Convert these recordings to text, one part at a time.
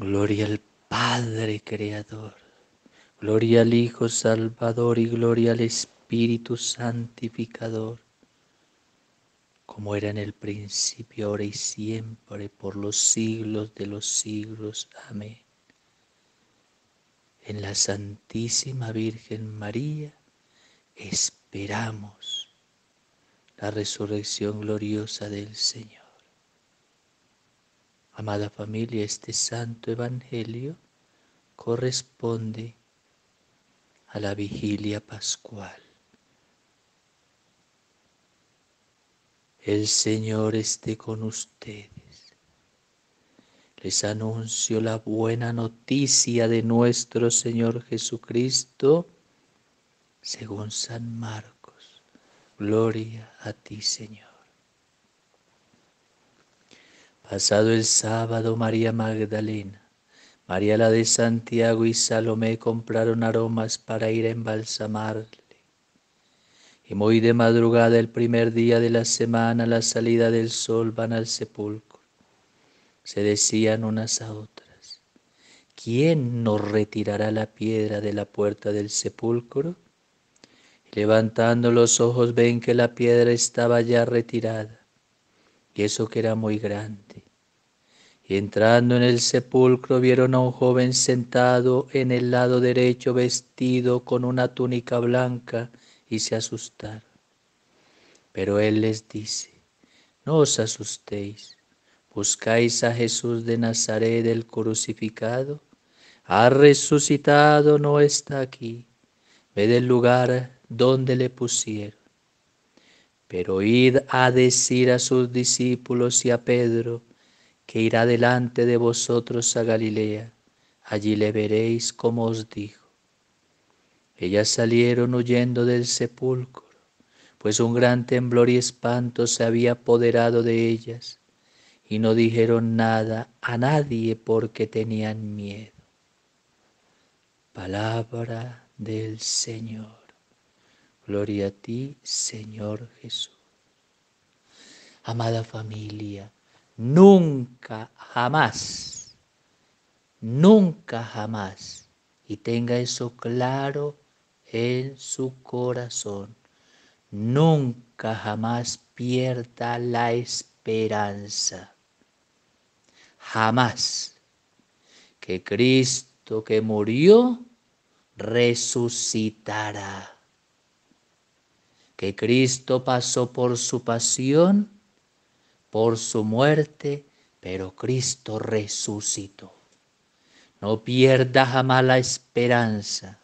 Gloria al Padre Creador, gloria al Hijo Salvador y gloria al Espíritu Santificador, como era en el principio, ahora y siempre, por los siglos de los siglos. Amén. En la Santísima Virgen María esperamos la resurrección gloriosa del Señor. Amada familia, este santo evangelio corresponde a la vigilia pascual. El Señor esté con ustedes. Les anuncio la buena noticia de nuestro Señor Jesucristo según San Marcos. Gloria a ti, Señor. Pasado el sábado, María Magdalena, María la de Santiago y Salomé compraron aromas para ir a embalsamarle. Y muy de madrugada el primer día de la semana, la salida del sol, van al sepulcro. Se decían unas a otras, ¿quién nos retirará la piedra de la puerta del sepulcro? Y levantando los ojos ven que la piedra estaba ya retirada y eso que era muy grande. Y entrando en el sepulcro vieron a un joven sentado en el lado derecho vestido con una túnica blanca y se asustaron. Pero él les dice, no os asustéis, buscáis a Jesús de Nazaret el crucificado, ha resucitado, no está aquí, Ve del lugar donde le pusieron. Pero id a decir a sus discípulos y a Pedro, que irá delante de vosotros a Galilea, allí le veréis como os dijo. Ellas salieron huyendo del sepulcro, pues un gran temblor y espanto se había apoderado de ellas, y no dijeron nada a nadie porque tenían miedo. Palabra del Señor. Gloria a ti, Señor Jesús. Amada familia, nunca jamás, nunca jamás, y tenga eso claro en su corazón, nunca jamás pierda la esperanza. Jamás que Cristo que murió resucitará que Cristo pasó por su pasión, por su muerte, pero Cristo resucitó. No pierda jamás la esperanza,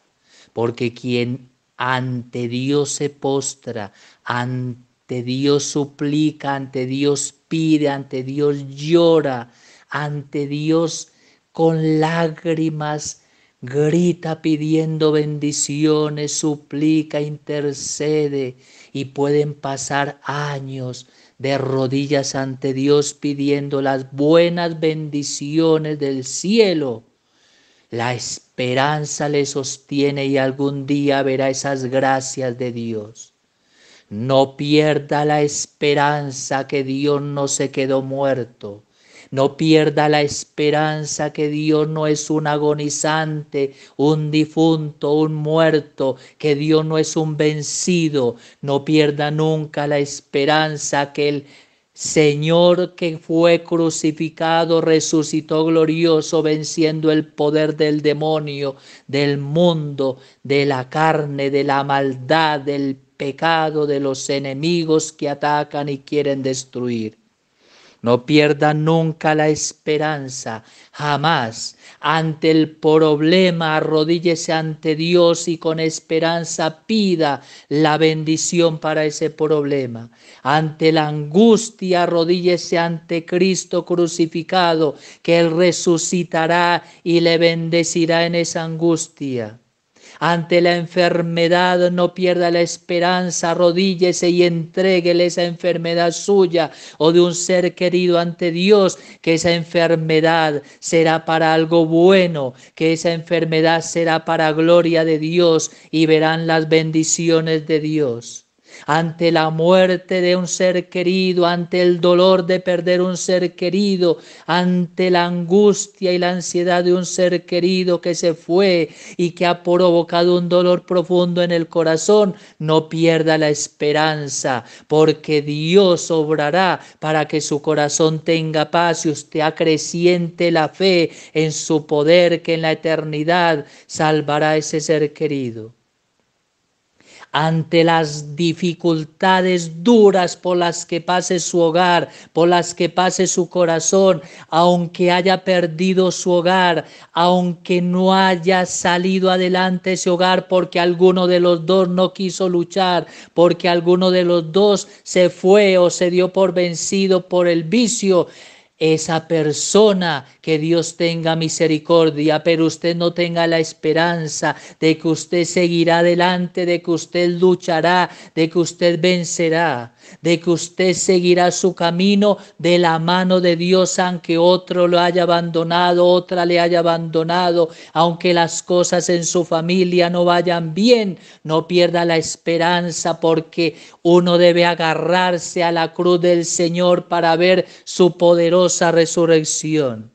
porque quien ante Dios se postra, ante Dios suplica, ante Dios pide, ante Dios llora, ante Dios con lágrimas grita pidiendo bendiciones, suplica, intercede y pueden pasar años de rodillas ante Dios pidiendo las buenas bendiciones del cielo. La esperanza le sostiene y algún día verá esas gracias de Dios. No pierda la esperanza que Dios no se quedó muerto no pierda la esperanza que Dios no es un agonizante, un difunto, un muerto, que Dios no es un vencido. No pierda nunca la esperanza que el Señor que fue crucificado, resucitó glorioso, venciendo el poder del demonio, del mundo, de la carne, de la maldad, del pecado, de los enemigos que atacan y quieren destruir. No pierda nunca la esperanza, jamás. Ante el problema, arrodíllese ante Dios y con esperanza pida la bendición para ese problema. Ante la angustia, arrodíllese ante Cristo crucificado, que Él resucitará y le bendecirá en esa angustia. Ante la enfermedad no pierda la esperanza, arrodíllese y entreguele esa enfermedad suya o de un ser querido ante Dios, que esa enfermedad será para algo bueno, que esa enfermedad será para gloria de Dios y verán las bendiciones de Dios ante la muerte de un ser querido, ante el dolor de perder un ser querido, ante la angustia y la ansiedad de un ser querido que se fue y que ha provocado un dolor profundo en el corazón, no pierda la esperanza, porque Dios obrará para que su corazón tenga paz y usted acreciente la fe en su poder que en la eternidad salvará a ese ser querido ante las dificultades duras por las que pase su hogar, por las que pase su corazón, aunque haya perdido su hogar, aunque no haya salido adelante ese hogar porque alguno de los dos no quiso luchar, porque alguno de los dos se fue o se dio por vencido por el vicio esa persona, que Dios tenga misericordia, pero usted no tenga la esperanza de que usted seguirá adelante, de que usted luchará, de que usted vencerá de que usted seguirá su camino de la mano de Dios, aunque otro lo haya abandonado, otra le haya abandonado, aunque las cosas en su familia no vayan bien, no pierda la esperanza porque uno debe agarrarse a la cruz del Señor para ver su poderosa resurrección.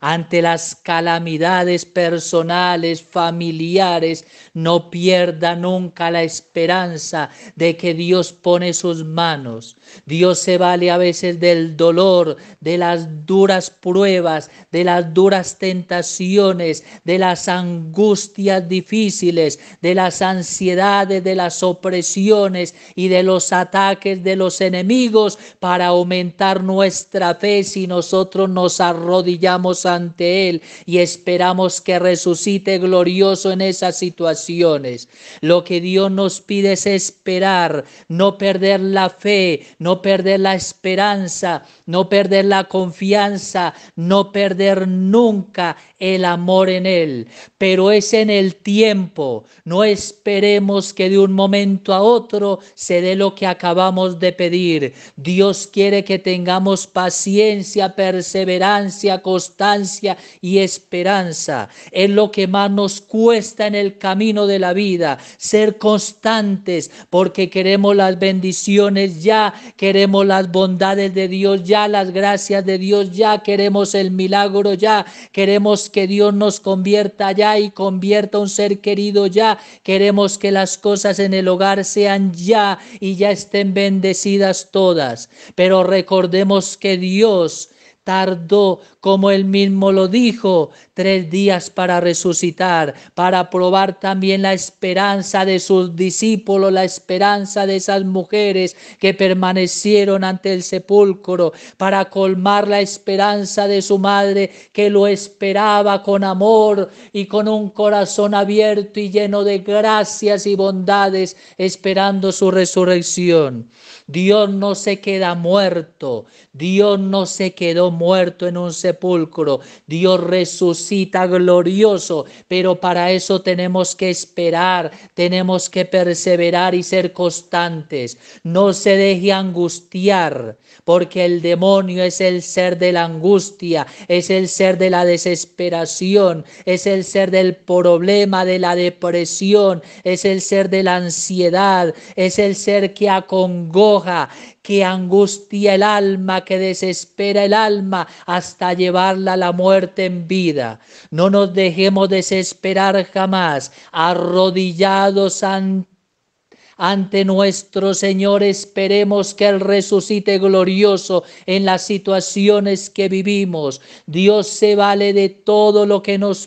Ante las calamidades personales, familiares, no pierda nunca la esperanza de que Dios pone sus manos. Dios se vale a veces del dolor, de las duras pruebas, de las duras tentaciones, de las angustias difíciles, de las ansiedades, de las opresiones y de los ataques de los enemigos para aumentar nuestra fe si nosotros nos arrodillamos a ante Él y esperamos que resucite glorioso en esas situaciones. Lo que Dios nos pide es esperar, no perder la fe, no perder la esperanza, no perder la confianza, no perder nunca el amor en Él. Pero es en el tiempo, no esperemos que de un momento a otro se dé lo que acabamos de pedir. Dios quiere que tengamos paciencia, perseverancia, constancia y esperanza. Es lo que más nos cuesta en el camino de la vida, ser constantes, porque queremos las bendiciones ya, queremos las bondades de Dios ya, las gracias de Dios ya, queremos el milagro ya, queremos que Dios nos convierta ya y convierta un ser querido ya, queremos que las cosas en el hogar sean ya y ya estén bendecidas todas. Pero recordemos que Dios tardó como él mismo lo dijo, tres días para resucitar, para probar también la esperanza de sus discípulos, la esperanza de esas mujeres que permanecieron ante el sepulcro, para colmar la esperanza de su madre que lo esperaba con amor y con un corazón abierto y lleno de gracias y bondades, esperando su resurrección. Dios no se queda muerto, Dios no se quedó muerto en un sepulcro Dios resucita glorioso, pero para eso tenemos que esperar, tenemos que perseverar y ser constantes. No se deje angustiar, porque el demonio es el ser de la angustia, es el ser de la desesperación, es el ser del problema, de la depresión, es el ser de la ansiedad, es el ser que acongoja, que angustia el alma, que desespera el alma hasta llevarla a la muerte en vida. No nos dejemos desesperar jamás, arrodillados ante ante nuestro Señor esperemos que Él resucite glorioso en las situaciones que vivimos. Dios se vale de todo lo que nos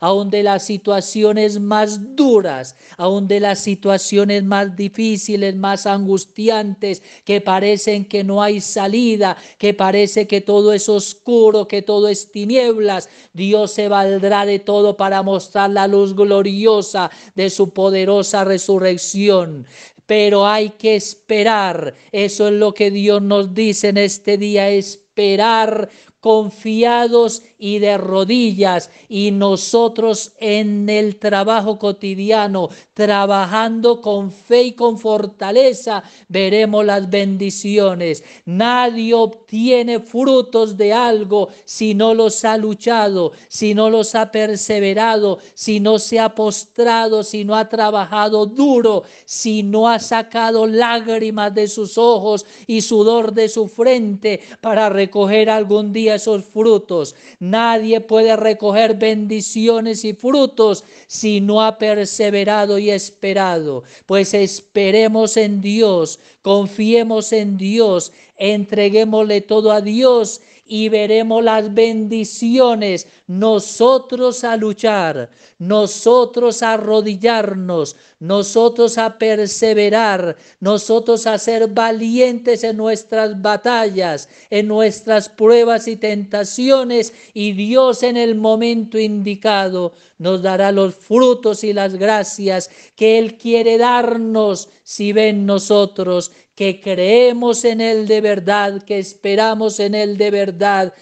aún de las situaciones más duras, aún de las situaciones más difíciles, más angustiantes, que parecen que no hay salida, que parece que todo es oscuro, que todo es tinieblas. Dios se valdrá de todo para mostrar la luz gloriosa de su poderosa resurrección pero hay que esperar. Eso es lo que Dios nos dice en este día, esperar confiados y de rodillas y nosotros en el trabajo cotidiano, trabajando con fe y con fortaleza, veremos las bendiciones. Nadie obtiene frutos de algo si no los ha luchado, si no los ha perseverado, si no se ha postrado, si no ha trabajado duro, si no ha sacado lágrimas de sus ojos y sudor de su frente para recoger algún día esos frutos. Nadie puede recoger bendiciones y frutos si no ha perseverado y esperado. Pues esperemos en Dios, confiemos en Dios, entreguémosle todo a Dios y veremos las bendiciones. Nosotros a luchar, nosotros a arrodillarnos, nosotros a perseverar, nosotros a ser valientes en nuestras batallas, en nuestras pruebas y tentaciones. Y Dios en el momento indicado nos dará los frutos y las gracias que Él quiere darnos si ven nosotros que creemos en Él de verdad, que esperamos en Él de verdad,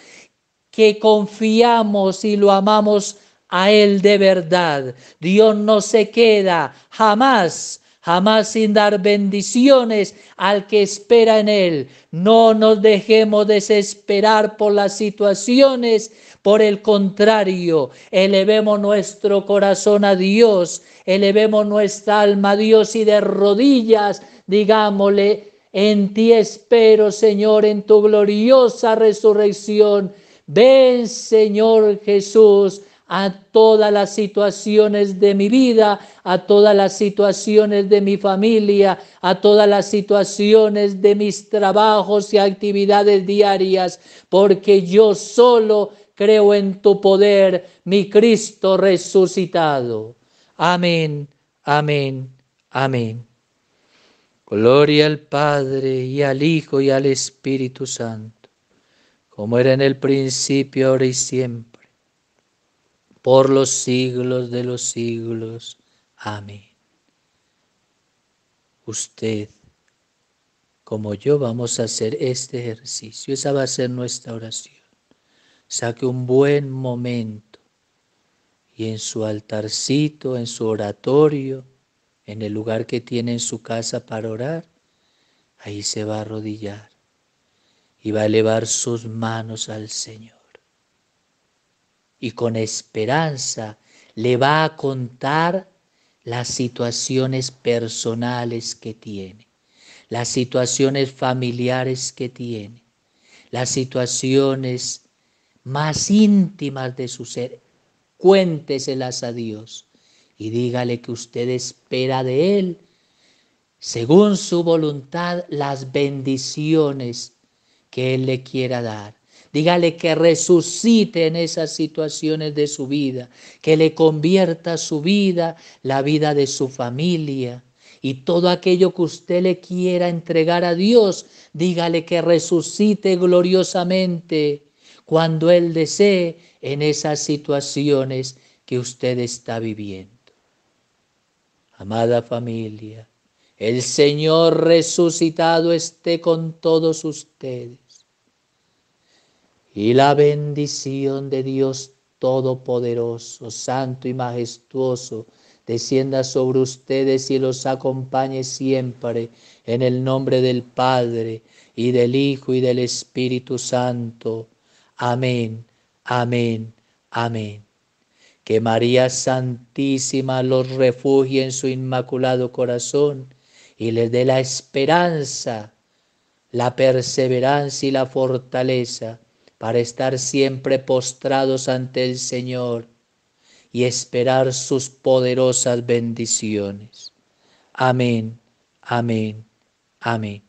que confiamos y lo amamos a Él de verdad. Dios no se queda jamás jamás sin dar bendiciones al que espera en Él. No nos dejemos desesperar por las situaciones, por el contrario, elevemos nuestro corazón a Dios, elevemos nuestra alma a Dios y de rodillas digámosle, en ti espero, Señor, en tu gloriosa resurrección. Ven, Señor Jesús, a todas las situaciones de mi vida, a todas las situaciones de mi familia, a todas las situaciones de mis trabajos y actividades diarias, porque yo solo creo en tu poder, mi Cristo resucitado. Amén, amén, amén. Gloria al Padre y al Hijo y al Espíritu Santo, como era en el principio, ahora y siempre, por los siglos de los siglos. Amén. Usted, como yo, vamos a hacer este ejercicio. Esa va a ser nuestra oración. Saque un buen momento y en su altarcito, en su oratorio, en el lugar que tiene en su casa para orar, ahí se va a arrodillar y va a elevar sus manos al Señor. Y con esperanza le va a contar las situaciones personales que tiene, las situaciones familiares que tiene, las situaciones más íntimas de su ser. Cuénteselas a Dios y dígale que usted espera de Él, según su voluntad, las bendiciones que Él le quiera dar. Dígale que resucite en esas situaciones de su vida, que le convierta su vida, la vida de su familia y todo aquello que usted le quiera entregar a Dios. Dígale que resucite gloriosamente cuando Él desee en esas situaciones que usted está viviendo. Amada familia, el Señor resucitado esté con todos ustedes. Y la bendición de Dios Todopoderoso, Santo y Majestuoso, descienda sobre ustedes y los acompañe siempre en el nombre del Padre y del Hijo y del Espíritu Santo. Amén, amén, amén que María Santísima los refugie en su inmaculado corazón y les dé la esperanza, la perseverancia y la fortaleza para estar siempre postrados ante el Señor y esperar sus poderosas bendiciones. Amén, amén, amén.